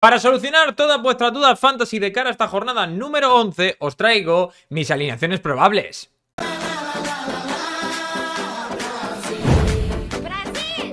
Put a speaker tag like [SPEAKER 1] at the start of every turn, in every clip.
[SPEAKER 1] Para solucionar todas vuestras dudas fantasy de cara a esta jornada número 11, os traigo mis alineaciones probables.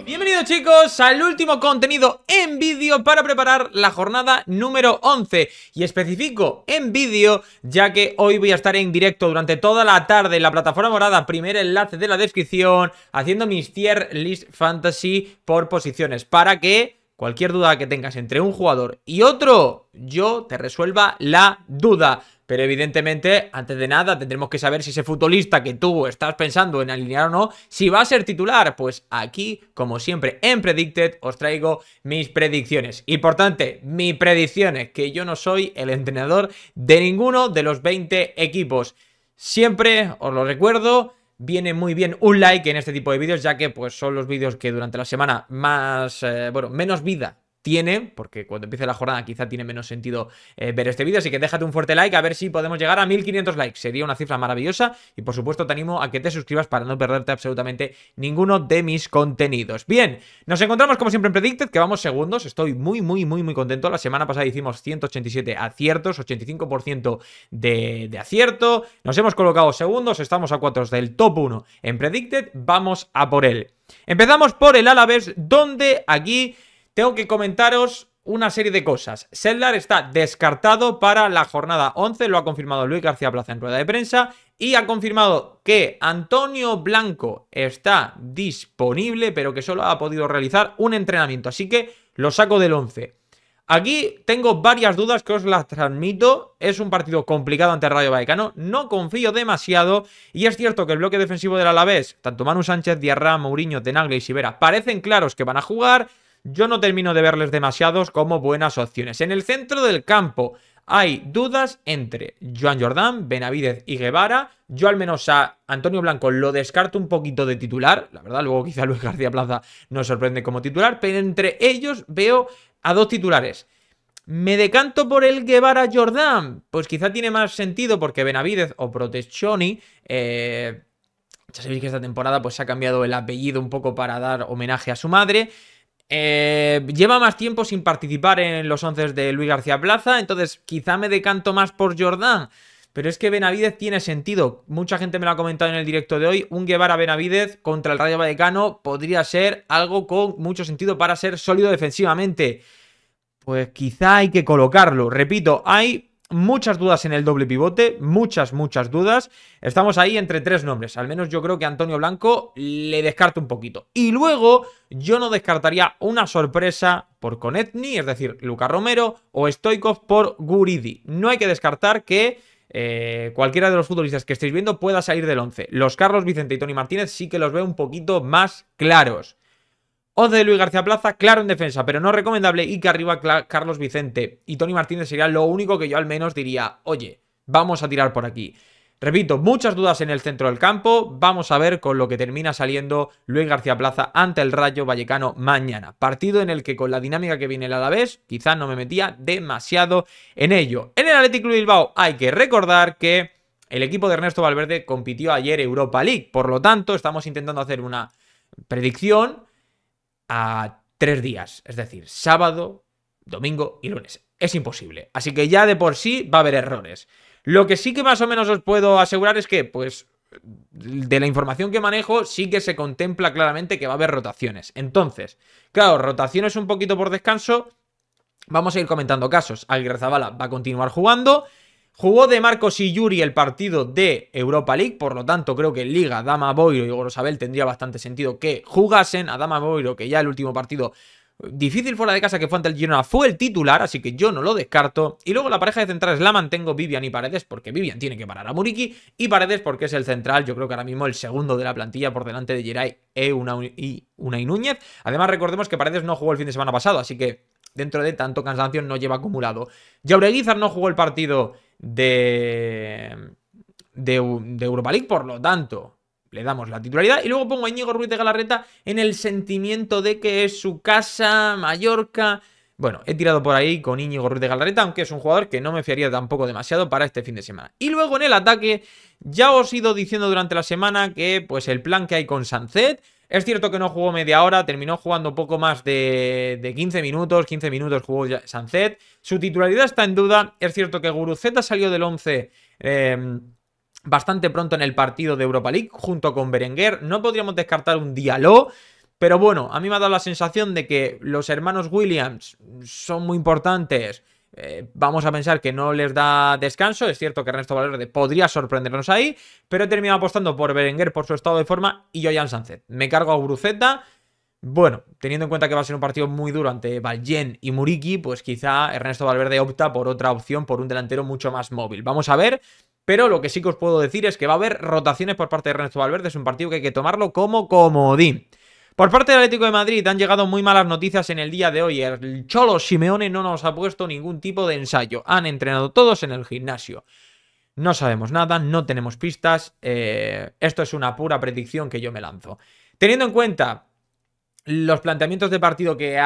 [SPEAKER 1] Bienvenidos chicos al último contenido en vídeo para preparar la jornada número 11 y especifico en vídeo ya que hoy voy a estar en directo durante toda la tarde en la plataforma morada, primer enlace de la descripción, haciendo mis tier list fantasy por posiciones para que cualquier duda que tengas entre un jugador y otro, yo te resuelva la duda. Pero evidentemente, antes de nada, tendremos que saber si ese futbolista que tú estás pensando en alinear o no, si va a ser titular. Pues aquí, como siempre, en Predicted os traigo mis predicciones. Importante, mis predicciones, que yo no soy el entrenador de ninguno de los 20 equipos. Siempre os lo recuerdo, viene muy bien un like en este tipo de vídeos, ya que pues son los vídeos que durante la semana más, eh, bueno, menos vida tiene, porque cuando empiece la jornada quizá tiene menos sentido eh, ver este vídeo, así que déjate un fuerte like a ver si podemos llegar a 1500 likes, sería una cifra maravillosa y por supuesto te animo a que te suscribas para no perderte absolutamente ninguno de mis contenidos. Bien, nos encontramos como siempre en Predicted, que vamos segundos, estoy muy muy muy muy contento, la semana pasada hicimos 187 aciertos, 85% de, de acierto, nos hemos colocado segundos, estamos a cuatro del top 1 en Predicted, vamos a por él. Empezamos por el Alavés, donde aquí tengo que comentaros una serie de cosas. Sedlar está descartado para la jornada 11, lo ha confirmado Luis García Plaza en rueda de prensa y ha confirmado que Antonio Blanco está disponible, pero que solo ha podido realizar un entrenamiento, así que lo saco del 11. Aquí tengo varias dudas que os las transmito. Es un partido complicado ante Rayo Vallecano. No confío demasiado. Y es cierto que el bloque defensivo del Alavés, tanto Manu Sánchez, Diarra, Mourinho, Tenaglia y Sivera, parecen claros que van a jugar yo no termino de verles demasiados como buenas opciones. En el centro del campo hay dudas entre Joan Jordán, Benavidez y Guevara. Yo al menos a Antonio Blanco lo descarto un poquito de titular. La verdad, luego quizá Luis García Plaza nos sorprende como titular. Pero entre ellos veo a dos titulares. ¿Me decanto por el Guevara Jordán? Pues quizá tiene más sentido porque Benavidez o Proteccioni... Eh, ya sabéis que esta temporada pues, se ha cambiado el apellido un poco para dar homenaje a su madre. Eh, lleva más tiempo sin participar en los once de Luis García Plaza, entonces quizá me decanto más por Jordán. Pero es que Benavidez tiene sentido. Mucha gente me lo ha comentado en el directo de hoy. Un Guevara Benavidez contra el Rayo Vallecano podría ser algo con mucho sentido para ser sólido defensivamente. Pues quizá hay que colocarlo. Repito, hay Muchas dudas en el doble pivote, muchas, muchas dudas. Estamos ahí entre tres nombres. Al menos yo creo que Antonio Blanco le descarta un poquito. Y luego yo no descartaría una sorpresa por Conetni, es decir, Luca Romero, o Stoikov por Guridi. No hay que descartar que eh, cualquiera de los futbolistas que estéis viendo pueda salir del 11. Los Carlos Vicente y Tony Martínez sí que los veo un poquito más claros. 11 de Luis García Plaza, claro en defensa, pero no recomendable. Y que arriba Carlos Vicente y Tony Martínez sería lo único que yo al menos diría, oye, vamos a tirar por aquí. Repito, muchas dudas en el centro del campo. Vamos a ver con lo que termina saliendo Luis García Plaza ante el Rayo Vallecano mañana. Partido en el que con la dinámica que viene el Alavés, quizás no me metía demasiado en ello. En el Athletic Club Bilbao hay que recordar que el equipo de Ernesto Valverde compitió ayer Europa League. Por lo tanto, estamos intentando hacer una predicción a tres días, es decir, sábado, domingo y lunes. Es imposible. Así que ya de por sí va a haber errores. Lo que sí que más o menos os puedo asegurar es que, pues, de la información que manejo, sí que se contempla claramente que va a haber rotaciones. Entonces, claro, rotaciones un poquito por descanso. Vamos a ir comentando casos. Zabala va a continuar jugando. Jugó de Marcos y Yuri el partido de Europa League, por lo tanto creo que Liga, Dama Boiro y Gorosabel tendría bastante sentido que jugasen a Dama Boiro, que ya el último partido eh, difícil fuera de casa que fue ante el Girona fue el titular, así que yo no lo descarto. Y luego la pareja de centrales la mantengo Vivian y Paredes, porque Vivian tiene que parar a Muriki y Paredes porque es el central, yo creo que ahora mismo el segundo de la plantilla por delante de Geray e una, y Núñez. Además recordemos que Paredes no jugó el fin de semana pasado, así que dentro de tanto cansancio no lleva acumulado. Jaureguizar no jugó el partido de, de, de Europa League. Por lo tanto, le damos la titularidad y luego pongo a Íñigo Ruiz de Galarreta en el sentimiento de que es su casa, Mallorca. Bueno, he tirado por ahí con Íñigo Ruiz de Galarreta, aunque es un jugador que no me fiaría tampoco demasiado para este fin de semana. Y luego en el ataque, ya os he ido diciendo durante la semana que pues el plan que hay con Sancet, es cierto que no jugó media hora, terminó jugando poco más de, de 15 minutos, 15 minutos jugó Sanzet. Su titularidad está en duda, es cierto que Guruceta salió del 11 em, bastante pronto en el partido de Europa League junto con Berenguer. No podríamos descartar un diálogo. Pero bueno, a mí me ha dado la sensación de que los hermanos Williams son muy importantes eh, vamos a pensar que no les da descanso. Es cierto que Ernesto Valverde podría sorprendernos ahí, pero he terminado apostando por Berenguer por su estado de forma y Joyan Sánchez. Me cargo a Bruceta, Bueno, teniendo en cuenta que va a ser un partido muy duro ante Valjen y Muriki, pues quizá Ernesto Valverde opta por otra opción, por un delantero mucho más móvil. Vamos a ver, pero lo que sí que os puedo decir es que va a haber rotaciones por parte de Ernesto Valverde. Es un partido que hay que tomarlo como comodín. Por parte del Atlético de Madrid han llegado muy malas noticias en el día de hoy. El Cholo Simeone no nos ha puesto ningún tipo de ensayo. Han entrenado todos en el gimnasio. No sabemos nada, no tenemos pistas. Eh, esto es una pura predicción que yo me lanzo. Teniendo en cuenta los planteamientos de partido que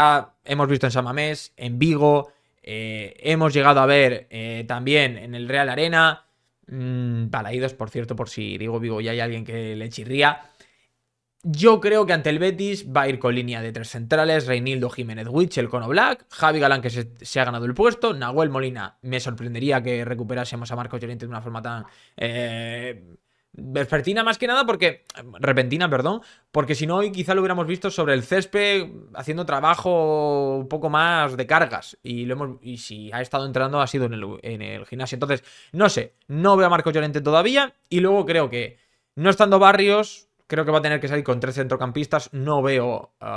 [SPEAKER 1] hemos visto en Samamés, en Vigo, eh, hemos llegado a ver eh, también en el Real Arena, para mm, idos, por cierto, por si digo Vigo y hay alguien que le chirría. Yo creo que ante el Betis va a ir con línea de tres centrales, Reinildo Jiménez el Cono Black, Javi Galán que se, ha ganado el puesto, Nahuel Molina, me sorprendería que recuperásemos a Marcos Llorente de una forma tan... Eh, vespertina más que nada porque... Repentina, perdón. Porque si no, hoy quizá lo hubiéramos visto sobre el césped haciendo trabajo un poco más de cargas. Y, lo hemos, y si ha estado entrando ha sido en el, gimnasio. Entonces, no sé, no veo a Marco Llorente todavía. Y luego creo que no estando Barrios, Creo que va a tener que salir con tres centrocampistas. No veo eh,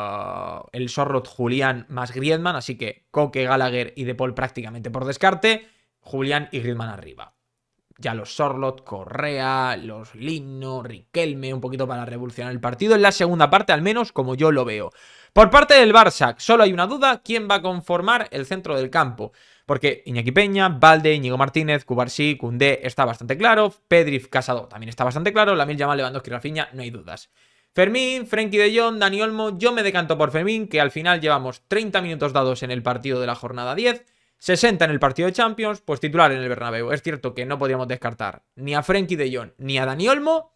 [SPEAKER 1] el Sorlot, Julián más Griezmann, así que Coque, Gallagher y De Paul prácticamente por descarte. Julián y Griezmann arriba. Ya los Sorlot, Correa, los Lino, Riquelme, un poquito para revolucionar el partido. En la segunda parte, al menos, como yo lo veo. Por parte del Barça, solo hay una duda: ¿quién va a conformar el centro del campo? Porque Iñaki Peña, Valde, Íñigo Martínez, Cubarsí, Cundé está bastante claro, Pedri, Casado también está bastante claro, La Lamil Yamal, Lewandowski, Rafinha, no hay dudas. Fermín, Frenkie de Jong, Dani Olmo, yo me decanto por Fermín, que al final llevamos 30 minutos dados en el partido de la jornada 10, 60 en el partido de Champions, pues titular en el Bernabéu. Es cierto que no podíamos descartar ni a Frenkie de Jong ni a Dani Olmo.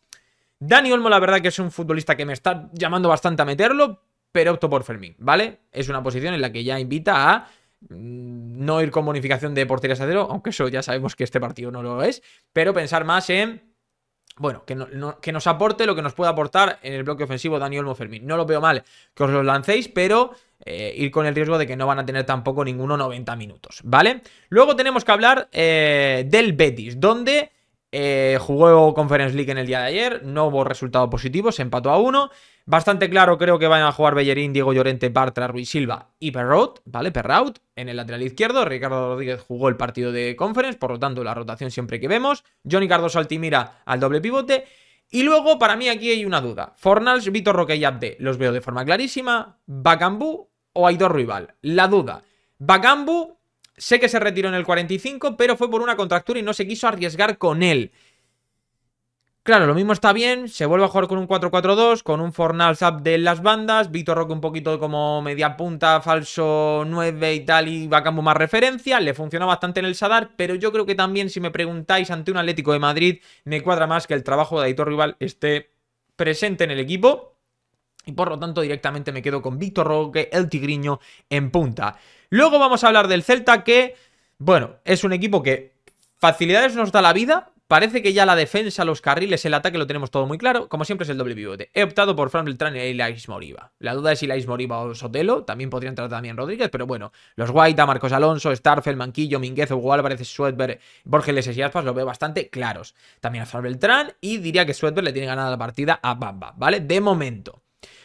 [SPEAKER 1] Dani Olmo la verdad que es un futbolista que me está llamando bastante a meterlo, pero opto por Fermín, ¿vale? Es una posición en la que ya invita a Mm, no ir con bonificación de portería a cero, aunque eso ya sabemos que este partido no lo es, pero pensar más en bueno, que, nos aporte lo que nos pueda aportar en el bloque ofensivo Daniel Mofermín. No lo veo mal que os lo lancéis, pero eh, ir con el riesgo de que no van a tener tampoco ninguno 90 minutos, ¿vale? Luego tenemos que hablar eh, del Betis, donde eh, jugó Conference League en el día de ayer, no hubo resultado positivo, se empató a uno. Bastante claro, creo que van a jugar Bellerín, Diego Llorente, Bartra, Ruiz Silva y Perrault, ¿vale? Perraut en el lateral izquierdo. Ricardo Rodríguez jugó el partido de Conference, por lo tanto, la rotación siempre que vemos. Johnny Cardoso Altimira al doble pivote. Y luego, para mí, aquí hay una duda. Fornals, Vitor Roque y Abde los veo de forma clarísima. Bacambú o Aitor Rival. La duda. Bacambú Sé que se retiró en el 45, pero fue por una contractura y no se quiso arriesgar con él. Claro, lo mismo está bien, se vuelve a jugar con un 4-4-2, con un Fornals up de las bandas, Víctor Roque un poquito como media punta, falso 9 y tal, y Bacambo más referencia, le funciona bastante en el Sadar, pero yo creo que también, si me preguntáis, ante un Atlético de Madrid, me cuadra más que el trabajo de Aitor Rival esté presente en el equipo, y por lo tanto directamente me quedo con Víctor Roque, el Tigriño, en punta. Luego vamos a hablar del Celta que, bueno, es un equipo que facilidades nos da la vida. Parece que ya la defensa, los carriles, el ataque lo tenemos todo muy claro. Como siempre es el doble pivote. He optado por Fran Beltrán y e Lais Moriva. La duda es si Lais Moriva o Sotelo. También podría entrar también Rodríguez, pero bueno. Los Guaita, Marcos Alonso, Starfel, Manquillo, Minguez, Hugo Álvarez, Suedberg, Borges y Aspas lo veo bastante claros. También a Fran Beltrán y diría que swedberg le tiene ganada la partida a Bamba, ¿vale? De momento.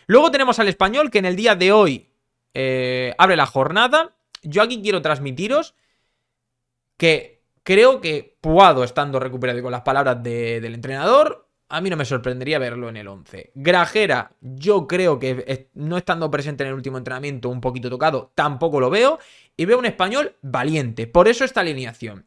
[SPEAKER 1] Luego tenemos al español que en el día de hoy eh, abre la jornada. Yo aquí quiero transmitiros que creo que Puado, estando recuperado con las palabras del entrenador, a mí no me sorprendería verlo en el 11. Grajera, yo creo que no estando presente en el último entrenamiento, un poquito tocado, tampoco lo veo. Y veo un español valiente. Por eso esta alineación.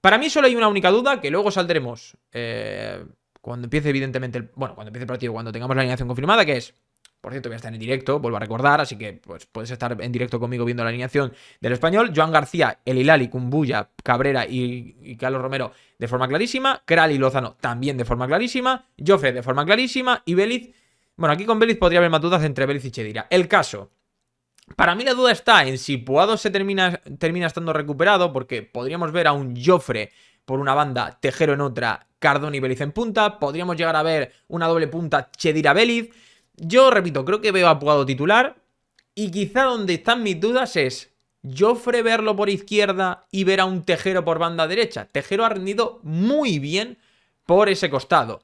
[SPEAKER 1] Para mí solo hay una única duda, que luego saldremos eh, cuando empiece evidentemente el... Bueno, cuando empiece el partido, cuando tengamos la alineación confirmada, que es... Por cierto, voy a estar en directo, vuelvo a recordar, así que pues, puedes estar en directo conmigo viendo la alineación del español. Joan García, El Hilali, Cumbuya, Cabrera y, Carlos Romero de forma clarísima. Kral y Lozano también de forma clarísima. Joffre de forma clarísima. Y Vélez. Bueno, aquí con Vélez podría haber más dudas entre Vélez y Chedira. El caso. Para mí la duda está en si Puado se termina, termina estando recuperado, porque podríamos ver a un Joffre por una banda, Tejero en otra, Cardón y Vélez en punta. Podríamos llegar a ver una doble punta Chedira-Vélez. Yo repito, creo que veo a titular y quizá donde están mis dudas es Jofre verlo por izquierda y ver a un Tejero por banda derecha. Tejero ha rendido muy bien por ese costado.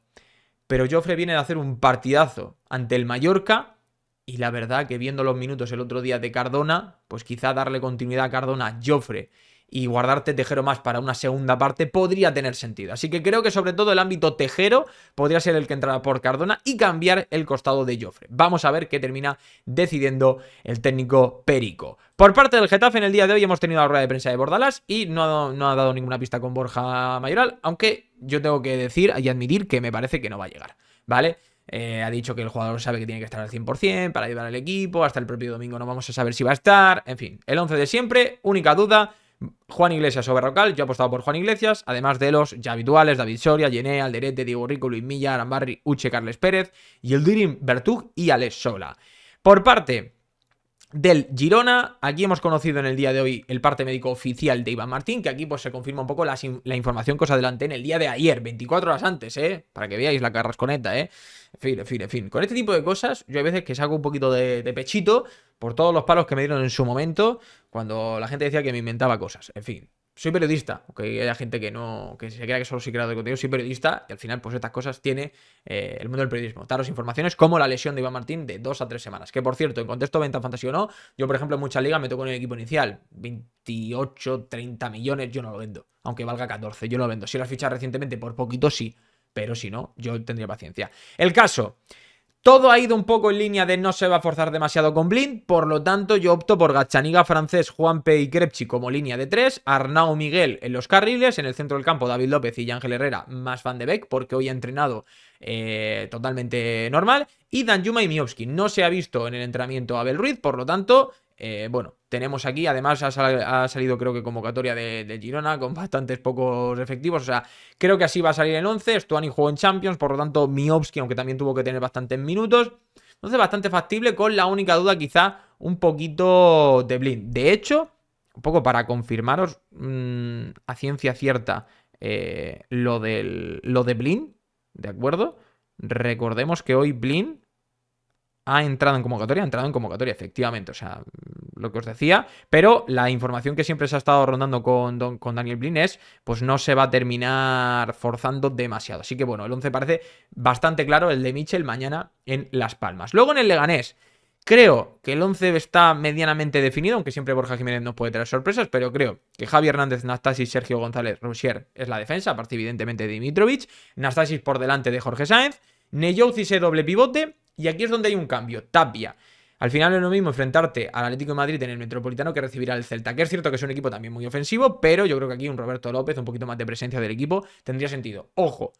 [SPEAKER 1] Pero Jofre viene de hacer un partidazo ante el Mallorca y la verdad que viendo los minutos el otro día de Cardona, pues quizá darle continuidad a Cardona, Jofre y guardarte tejero más para una segunda parte podría tener sentido. Así que creo que sobre todo el ámbito tejero podría ser el que entrara por Cardona y cambiar el costado de Joffre. Vamos a ver qué termina decidiendo el técnico Perico. Por parte del Getafe en el día de hoy hemos tenido la rueda de prensa de Bordalas y no ha, dado, ninguna pista con Borja Mayoral, aunque yo tengo que decir y admitir que me parece que no va a llegar, ¿vale? Eh, ha dicho que el jugador sabe que tiene que estar al 100% para ayudar al equipo, hasta el propio domingo no vamos a saber si va a estar, en fin, el 11 de siempre, única duda, Juan Iglesias Oberrocal, yo he apostado por Juan Iglesias, además de los ya habituales, David Soria, Yené, Alderete, Diego Rico, Luis Milla, Arambarri, Uche, Carles Pérez, y Dirim, Bertug y Alex Sola. Por parte del Girona. Aquí hemos conocido en el día de hoy el parte médico oficial de Iván Martín, que aquí pues se confirma un poco la, información que os adelanté en el día de ayer, 24 horas antes, ¿eh? Para que veáis la carrasconeta, ¿eh? En fin, en fin, en fin. Con este tipo de cosas, yo hay veces que saco un poquito de pechito por todos los palos que me dieron en su momento, cuando la gente decía que me inventaba cosas. En fin, soy periodista, aunque haya gente que no, que se crea que solo soy creador de contenido, soy periodista y al final, pues estas cosas tiene eh, el mundo del periodismo. Daros informaciones como la lesión de Iván Martín de dos a tres semanas. Que por cierto, en contexto venta fantasía o no, yo por ejemplo en muchas ligas me toco en el equipo inicial, 28, 30 millones, yo no lo vendo, aunque valga 14, yo no lo vendo. Si lo has fichado recientemente por poquito, sí, pero si no, yo tendría paciencia. El caso. Todo ha ido un poco en línea de no se va a forzar demasiado con Blind, por lo tanto yo opto por Gachaniga, Francés, Juanpe y Krepchi como línea de tres, Arnau Miguel en los carriles, en el centro del campo David López y Ángel Herrera más Van de Beck porque hoy ha entrenado eh, totalmente normal, y Danjuma y Miowski. No se ha visto en el entrenamiento Abel Ruiz, por lo tanto eh, bueno, tenemos aquí, además ha, salido creo que convocatoria de, Girona con bastantes pocos efectivos, o sea, creo que así va a salir el 11, Stuani jugó en Champions, por lo tanto Miovski, aunque también tuvo que tener bastantes minutos, entonces bastante factible con la única duda quizá un poquito de Blin De hecho, un poco para confirmaros mm, a ciencia cierta eh, lo, lo de Blin ¿de acuerdo? Recordemos que hoy Blin ha entrado en convocatoria, ha entrado en convocatoria, efectivamente, o sea, lo que os decía, pero la información que siempre se ha estado rondando con, con Daniel Blin pues no se va a terminar forzando demasiado. Así que bueno, el 11 parece bastante claro, el de Michel mañana en Las Palmas. Luego en el Leganés, creo que el 11 está medianamente definido, aunque siempre Borja Jiménez nos puede traer sorpresas, pero creo que Javier Hernández, Nastasis, Sergio González, Rousier es la defensa, aparte evidentemente de Dimitrovic, Nastasis por delante de Jorge Sáenz, Neyouzi ese doble pivote, y aquí es donde hay un cambio. Tapia. Al final es lo mismo enfrentarte al Atlético de Madrid en el Metropolitano que recibir al Celta, que es cierto que es un equipo también muy ofensivo, pero yo creo que aquí un Roberto López, un poquito más de presencia del equipo, tendría sentido. Ojo,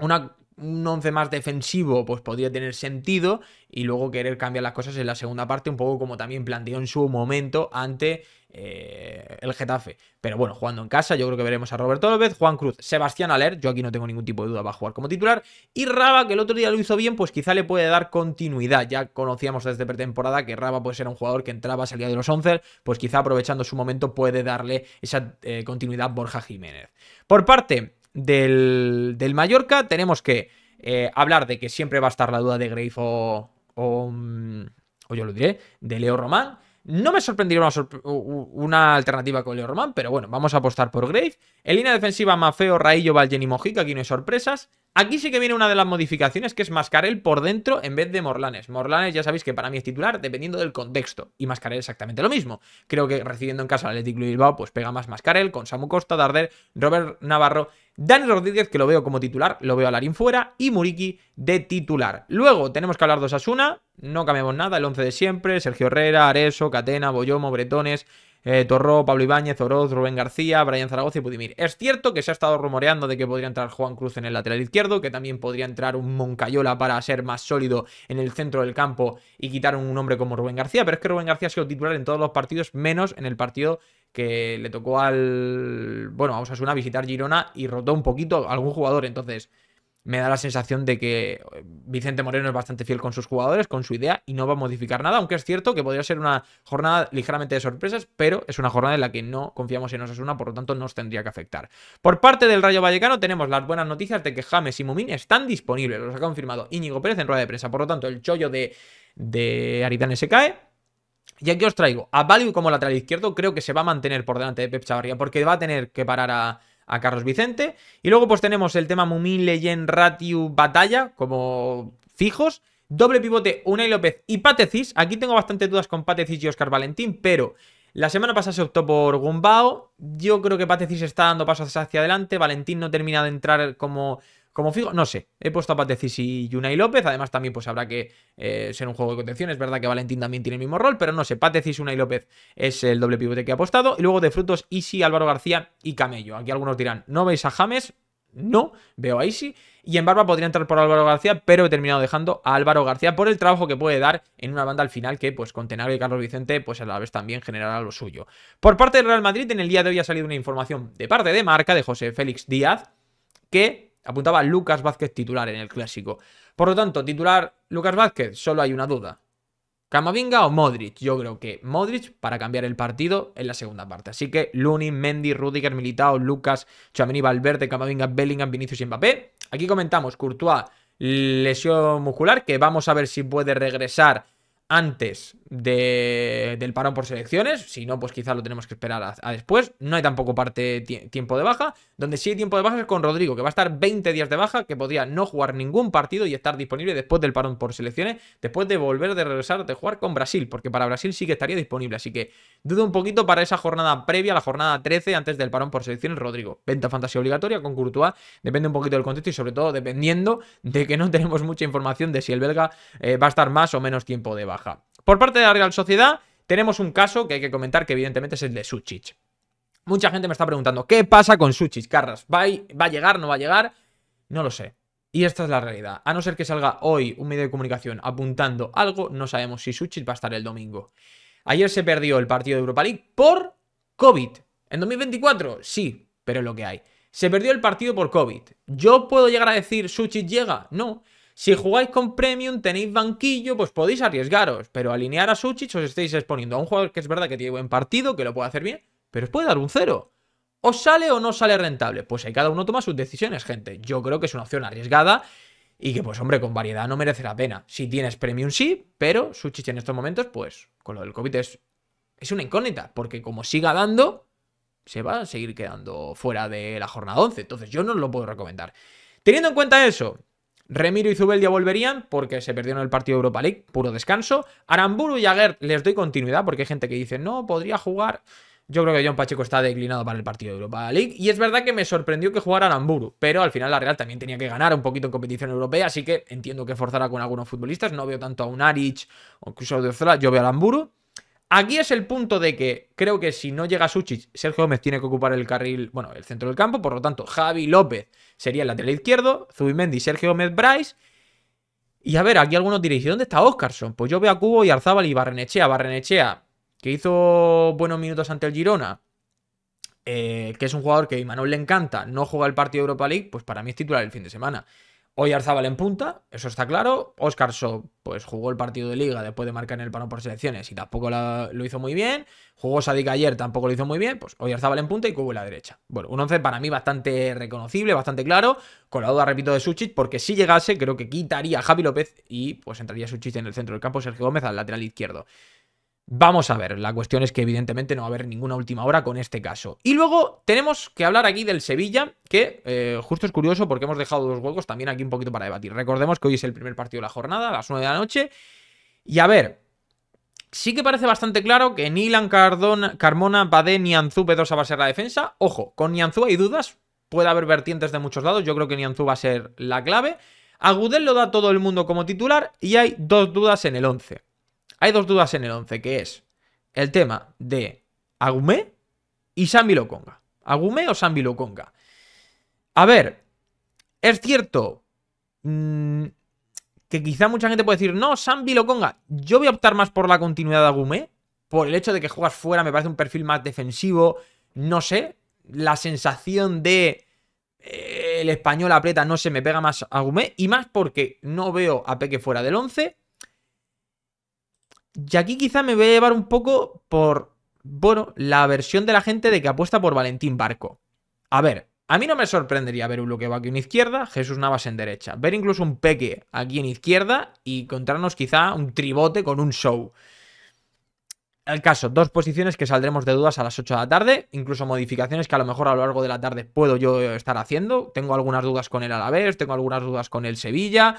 [SPEAKER 1] una, un once más defensivo pues podría tener sentido y luego querer cambiar las cosas en la segunda parte, un poco como también planteó en su momento ante eh, el Getafe. Pero bueno, jugando en casa, yo creo que veremos a Roberto López, Juan Cruz, Sebastián Aler, yo aquí no tengo ningún tipo de duda, va a jugar como titular. Y Raba, que el otro día lo hizo bien, pues quizá le puede dar continuidad. Ya conocíamos desde pretemporada que Raba puede ser un jugador que entraba, salía de los 11, pues quizá aprovechando su momento puede darle esa eh, continuidad Borja Jiménez. Por parte del, Mallorca, tenemos que eh, hablar de que siempre va a estar la duda de Greifo o mm, yo lo diré, de Leo Román. No me sorprendería una, alternativa con Leo Román, pero bueno, vamos a apostar por Grave. En línea defensiva, Mafeo, Raillo, Valgen y Mojica, aquí no hay sorpresas. Aquí sí que viene una de las modificaciones, que es Mascarel por dentro en vez de Morlanes. Morlanes ya sabéis que para mí es titular, dependiendo del contexto. Y Mascarel exactamente lo mismo. Creo que recibiendo en casa al Athletic Bilbao, pues pega más Mascarel, con Samu Costa, Darder, Robert Navarro Dani Rodríguez, que lo veo como titular, lo veo a Larín fuera, y Muriki de titular. Luego tenemos que hablar de Osasuna, no cambiamos nada, el 11 de siempre, Sergio Herrera, Areso, Catena, Boyomo, Bretones, eh, Torró, Pablo Ibáñez, Oroz, Rubén García, Brian Zaragoza y Pudimir. Es cierto que se ha estado rumoreando de que podría entrar Juan Cruz en el lateral izquierdo, que también podría entrar un Moncayola para ser más sólido en el centro del campo y quitar un hombre como Rubén García, pero es que Rubén García ha sido titular en todos los partidos, menos en el partido que le tocó al... bueno, vamos a suena visitar Girona y rotó un poquito algún jugador, entonces me da la sensación de que eh, Vicente Moreno es bastante fiel con sus jugadores, con su idea y no va a modificar nada, aunque es cierto que podría ser una jornada ligeramente de sorpresas, pero es una jornada en la que no confiamos en Osasuna, por lo tanto nos tendría que afectar. Por parte del Rayo Vallecano tenemos las buenas noticias de que James y Mumín están disponibles, los ha confirmado Íñigo Pérez en rueda de prensa, por lo tanto el chollo de, de se cae, y aquí os traigo a Value como lateral izquierdo. Creo que se va a mantener por delante de Pep Chavarría porque va a tener que parar a, a Carlos Vicente. Y luego pues tenemos el tema Mumin, Leyen, Ratiu, Batalla como fijos. Doble pivote, Unai López y Patecis. Aquí tengo bastante dudas con Patecis y Oscar Valentín, pero la semana pasada se optó por Gumbao. Yo creo que Patecis está dando pasos hacia adelante. Valentín no termina de entrar como como fijo, no sé. He puesto a Patecis y Yunay López. Además, también pues habrá que eh, ser un juego de contención. Es verdad que Valentín también tiene el mismo rol, pero no sé. y Unai López es el doble pivote que ha apostado. Y luego de frutos, Isi, Álvaro García y Camello. Aquí algunos dirán, ¿no veis a James? No, veo a Isi. Y en Barba podría entrar por Álvaro García, pero he terminado dejando a Álvaro García por el trabajo que puede dar en una banda al final que, pues, con Tenagre y Carlos Vicente, pues a la vez también generará lo suyo. Por parte del Real Madrid, en el día de hoy ha salido una información de parte de marca de José Félix Díaz que apuntaba Lucas Vázquez titular en el clásico. Por lo tanto, titular Lucas Vázquez, solo hay una duda. ¿Camavinga o Modric? Yo creo que Modric para cambiar el partido en la segunda parte. Así que Lunin, Mendy, Rudiger, Militao, Lucas, Chamení, Valverde, Camavinga, Bellingham, Vinicius y Mbappé. Aquí comentamos Courtois, lesión muscular, que vamos a ver si puede regresar antes del parón por selecciones. Si no, pues quizá lo tenemos que esperar a, después. No hay tampoco parte tiempo de baja. Donde sí hay tiempo de baja es con Rodrigo, que va a estar 20 días de baja, que podría no jugar ningún partido y estar disponible después del parón por selecciones, después de volver de regresar de jugar con Brasil, porque para Brasil sí que estaría disponible. Así que dudo un poquito para esa jornada previa, la jornada 13, antes del parón por selecciones, Rodrigo. Venta fantasía obligatoria con Courtois. Depende un poquito del contexto y sobre todo dependiendo de que no tenemos mucha información de si el belga eh, va a estar más o menos tiempo de baja. Por parte de la Real Sociedad, tenemos un caso que hay que comentar, que evidentemente es el de Suchic. Mucha gente me está preguntando, ¿qué pasa con Suchic, Carras? ¿Va a llegar, no va a llegar? No lo sé. Y esta es la realidad. A no ser que salga hoy un medio de comunicación apuntando algo, no sabemos si Suchic va a estar el domingo. Ayer se perdió el partido de Europa League por COVID. ¿En 2024? Sí, pero es lo que hay. Se perdió el partido por COVID. ¿Yo puedo llegar a decir Suchit llega? No. Si jugáis con Premium, tenéis banquillo, pues podéis arriesgaros. Pero alinear a Suchich os estáis exponiendo a un jugador que es verdad que tiene buen partido, que lo puede hacer bien, pero os puede dar un cero. ¿Os sale o no sale rentable? Pues ahí cada uno toma sus decisiones, gente. Yo creo que es una opción arriesgada y que, pues hombre, con variedad no merece la pena. Si tienes Premium sí, pero Suchich en estos momentos, pues con lo del COVID es, es una incógnita. Porque como siga dando, se va a seguir quedando fuera de la jornada 11. Entonces yo no lo puedo recomendar. Teniendo en cuenta eso, Remiro y ya volverían porque se perdieron el partido de Europa League, puro descanso. Aramburu y Jaguer les doy continuidad porque hay gente que dice, no, podría jugar. Yo creo que John Pacheco está declinado para el partido de Europa League. Y es verdad que me sorprendió que jugara Aramburu, pero al final la Real también tenía que ganar un poquito en competición europea, así que entiendo que forzará con algunos futbolistas. No veo tanto a Unarich o incluso de Yo veo a Aramburu. Aquí es el punto de que creo que si no llega Suchich, Sergio Gómez tiene que ocupar el carril, bueno, el centro del campo, por lo tanto, Javi López sería el lateral izquierdo, Zubimendi, Sergio Gómez, Bryce. Y a ver, aquí algunos diréis, dónde está Oscarson? Pues yo veo a Cubo y Arzábal y Barrenechea. Barrenechea, que hizo buenos minutos ante el Girona, eh, que es un jugador que a Imanol le encanta, no juega el partido de Europa League, pues para mí es titular el fin de semana. Hoy Arzabal en punta, eso está claro. Oscar So, pues jugó el partido de liga después de marcar en el pano por selecciones y tampoco lo hizo muy bien. Jugó Sadik ayer, tampoco lo hizo muy bien. Pues hoy Arzabal en punta y Cubo en la derecha. Bueno, un 11 para mí bastante reconocible, bastante claro. Con la duda, repito, de Suchit, porque si llegase, creo que quitaría a Javi López y pues entraría Suchit en el centro del campo, Sergio Gómez al lateral izquierdo. Vamos a ver, la cuestión es que evidentemente no va a haber ninguna última hora con este caso. Y luego tenemos que hablar aquí del Sevilla, que eh, justo es curioso porque hemos dejado dos huecos también aquí un poquito para debatir. Recordemos que hoy es el primer partido de la jornada, a las 9 de la noche. Y a ver, sí que parece bastante claro que Nilan, Cardón, Carmona, Badé, Nianzú, pedrosa va a ser la defensa. Ojo, con Nianzú hay dudas, puede haber vertientes de muchos lados, yo creo que Nianzú va a ser la clave. Agudel lo da todo el mundo como titular y hay dos dudas en el 11. Hay dos dudas en el 11, que es el tema de Agumé y Sambi Lokonga. Agumé o Sambi Lokonga. A ver, es cierto mm, que quizá mucha gente puede decir, no, Sambi Lokonga. Yo voy a optar más por la continuidad de Agumé, por el hecho de que juegas fuera, me parece un perfil más defensivo, no sé, la sensación de eh, el español aprieta, no se me pega más Agumé, y más porque no veo a Peque fuera del 11 y aquí quizá me voy a llevar un poco por, bueno, la versión de la gente de que apuesta por Valentín Barco. A ver, a mí no me sorprendería ver un bloqueo aquí en izquierda, Jesús Navas en derecha. Ver incluso un peque aquí en izquierda y encontrarnos quizá un tribote con un show. El caso, dos posiciones que saldremos de dudas a las 8 de la tarde, incluso modificaciones que a lo mejor a lo largo de la tarde puedo yo estar haciendo. Tengo algunas dudas con el Alavés, tengo algunas dudas con el Sevilla,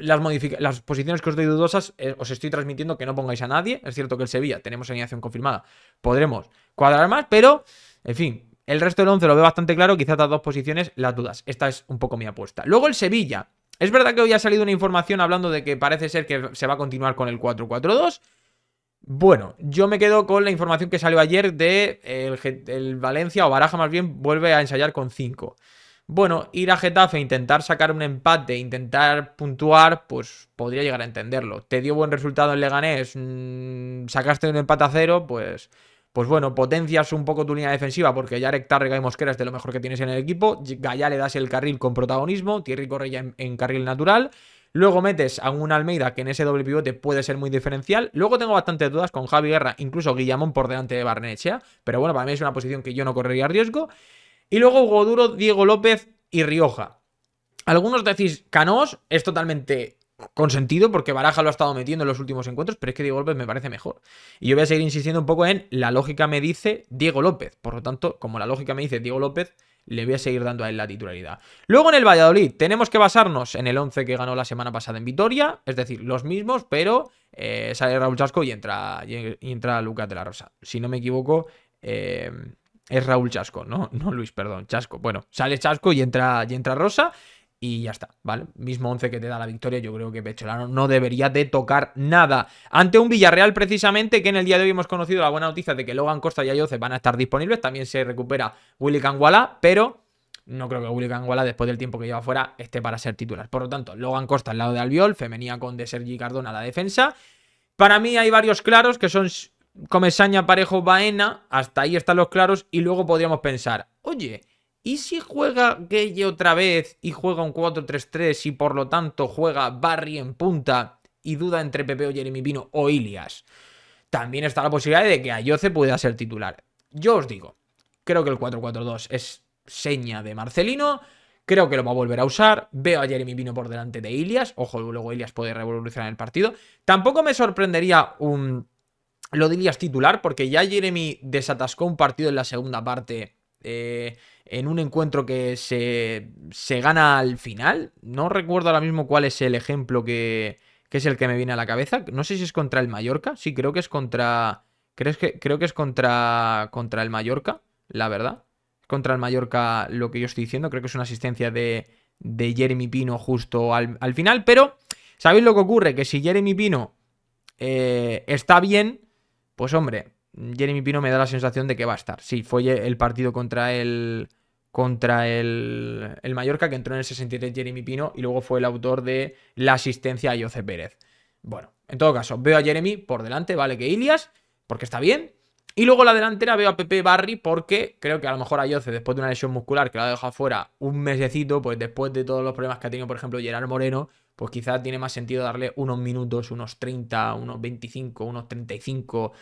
[SPEAKER 1] las, posiciones que os doy dudosas, eh, os estoy transmitiendo que no pongáis a nadie. Es cierto que el Sevilla, tenemos alineación confirmada, podremos cuadrar más, pero, en fin, el resto del 11 lo veo bastante claro, quizás las dos posiciones las dudas. Esta es un poco mi apuesta. Luego el Sevilla. Es verdad que hoy ha salido una información hablando de que parece ser que se va a continuar con el 4-4-2. Bueno, yo me quedo con la información que salió ayer de el Valencia o Baraja más bien vuelve a ensayar con 5 bueno, ir a Getafe, e intentar sacar un empate, intentar puntuar, pues podría llegar a entenderlo. Te dio buen resultado en Leganés, mm, sacaste un empate a cero, pues, pues bueno, potencias un poco tu línea defensiva, porque Yarek Rega y Mosquera es de lo mejor que tienes en el equipo. Gaya le das el carril con protagonismo, Thierry corre en, en carril natural. Luego metes a un Almeida que en ese doble pivote puede ser muy diferencial. Luego tengo bastantes dudas con Javi Guerra, incluso Guillamón por delante de Barnechea. Pero bueno, para mí es una posición que yo no correría riesgo. Y luego Hugo Duro, Diego López y Rioja. Algunos decís, Canós es totalmente consentido porque Baraja lo ha estado metiendo en los últimos encuentros, pero es que Diego López me parece mejor. Y yo voy a seguir insistiendo un poco en la lógica me dice Diego López. Por lo tanto, como la lógica me dice Diego López, le voy a seguir dando a él la titularidad. Luego en el Valladolid tenemos que basarnos en el 11 que ganó la semana pasada en Vitoria, es decir, los mismos, pero eh, sale Raúl Chasco y entra, y entra Lucas de la Rosa. Si no me equivoco, eh, es Raúl Chasco, no, no Luis, perdón, Chasco. Bueno, sale Chasco y entra, y entra Rosa y ya está, ¿vale? Mismo 11 que te da la victoria, yo creo que Pecholano no debería de tocar nada. Ante un Villarreal precisamente, que en el día de hoy hemos conocido la buena noticia de que Logan Costa y Ayoce van a estar disponibles, también se recupera Willy Canguala, pero no creo que Willy Canguala, después del tiempo que lleva fuera, esté para ser titular. Por lo tanto, Logan Costa al lado de Albiol, Femenía con de Sergi Cardona a la defensa. Para mí hay varios claros que son Comesaña, Parejo, Baena, hasta ahí están los claros y luego podríamos pensar, oye, ¿y si juega Gueye otra vez y juega un 4-3-3 y por lo tanto juega Barry en punta y duda entre Pepe o Jeremy Pino o Ilias? También está la posibilidad de que Ayoce pueda ser titular. Yo os digo, creo que el 4-4-2 es seña de Marcelino, creo que lo va a volver a usar. Veo a Jeremy vino por delante de Ilias. Ojo, luego Ilias puede revolucionar el partido. Tampoco me sorprendería un lo dirías titular porque ya Jeremy desatascó un partido en la segunda parte eh, en un encuentro que se, se, gana al final. No recuerdo ahora mismo cuál es el ejemplo que, que, es el que me viene a la cabeza. No sé si es contra el Mallorca. Sí, creo que es contra. que, creo que es contra, contra el Mallorca, la verdad. Contra el Mallorca lo que yo estoy diciendo. Creo que es una asistencia de, de Jeremy Pino justo al, final. Pero, ¿sabéis lo que ocurre? Que si Jeremy Pino eh, está bien pues hombre, Jeremy Pino me da la sensación de que va a estar. Sí, fue el partido contra el contra el, el Mallorca que entró en el 63 Jeremy Pino y luego fue el autor de la asistencia a Jose Pérez. Bueno, en todo caso, veo a Jeremy por delante, vale que Ilias, porque está bien. Y luego la delantera veo a Pepe Barry porque creo que a lo mejor a Jose, después de una lesión muscular que la ha dejado fuera un mesecito, pues después de todos los problemas que ha tenido, por ejemplo, Gerard Moreno, pues quizá tiene más sentido darle unos minutos, unos 30, unos 25, unos 35,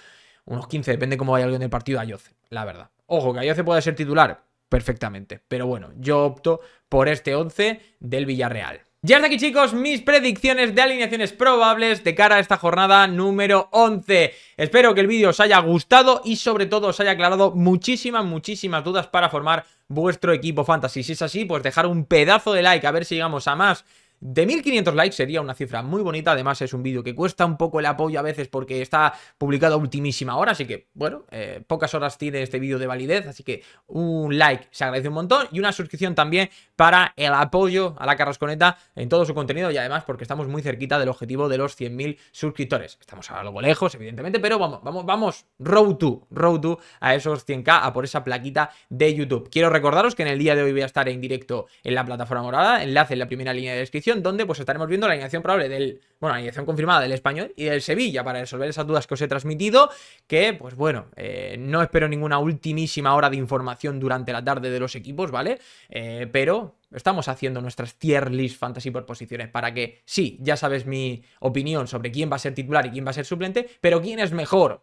[SPEAKER 1] unos 15, depende cómo vaya alguien del partido a yoce la verdad. Ojo, que Ayoce puede ser titular perfectamente, pero bueno, yo opto por este 11 del Villarreal. Ya hasta aquí chicos mis predicciones de alineaciones probables de cara a esta jornada número 11. Espero que el vídeo os haya gustado y sobre todo os haya aclarado muchísimas, muchísimas dudas para formar vuestro equipo fantasy. Si es así, pues dejar un pedazo de like a ver si llegamos a más de 1500 likes sería una cifra muy bonita, además es un vídeo que cuesta un poco el apoyo a veces porque está publicado a ultimísima hora, así que bueno, eh, pocas horas tiene este vídeo de validez, así que un like se agradece un montón y una suscripción también para el apoyo a la Carrasconeta en todo su contenido y además porque estamos muy cerquita del objetivo de los 100.000 suscriptores. Estamos algo lejos, evidentemente, pero vamos, vamos, vamos, row to, row to a esos 100k, a por esa plaquita de YouTube. Quiero recordaros que en el día de hoy voy a estar en directo en la plataforma morada, enlace en la primera línea de descripción donde pues estaremos viendo la alineación probable del, bueno, la alineación confirmada del español y del Sevilla para resolver esas dudas que os he transmitido, que pues bueno, eh, no espero ninguna ultimísima hora de información durante la tarde de los equipos, ¿vale? Eh, pero estamos haciendo nuestras tier list fantasy por posiciones para que, sí, ya sabes mi opinión sobre quién va a ser titular y quién va a ser suplente, pero quién es mejor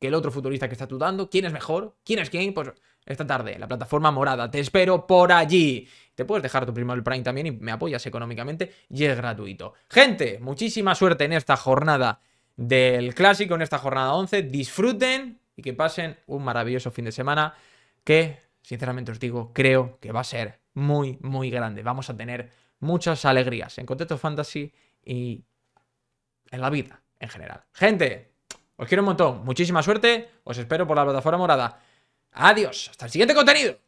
[SPEAKER 1] que el otro futbolista que está dudando, quién es mejor, quién es quién, pues esta tarde, la plataforma morada. Te espero por allí. Te puedes dejar tu primer Prime también y me apoyas económicamente y es gratuito. Gente, muchísima suerte en esta jornada del clásico, en esta jornada 11. Disfruten y que pasen un maravilloso fin de semana que, sinceramente os digo, creo que va a ser muy, muy grande. Vamos a tener muchas alegrías en contexto fantasy y en la vida en general. Gente, os quiero un montón. Muchísima suerte. Os espero por la plataforma morada. Adiós, hasta el siguiente contenido.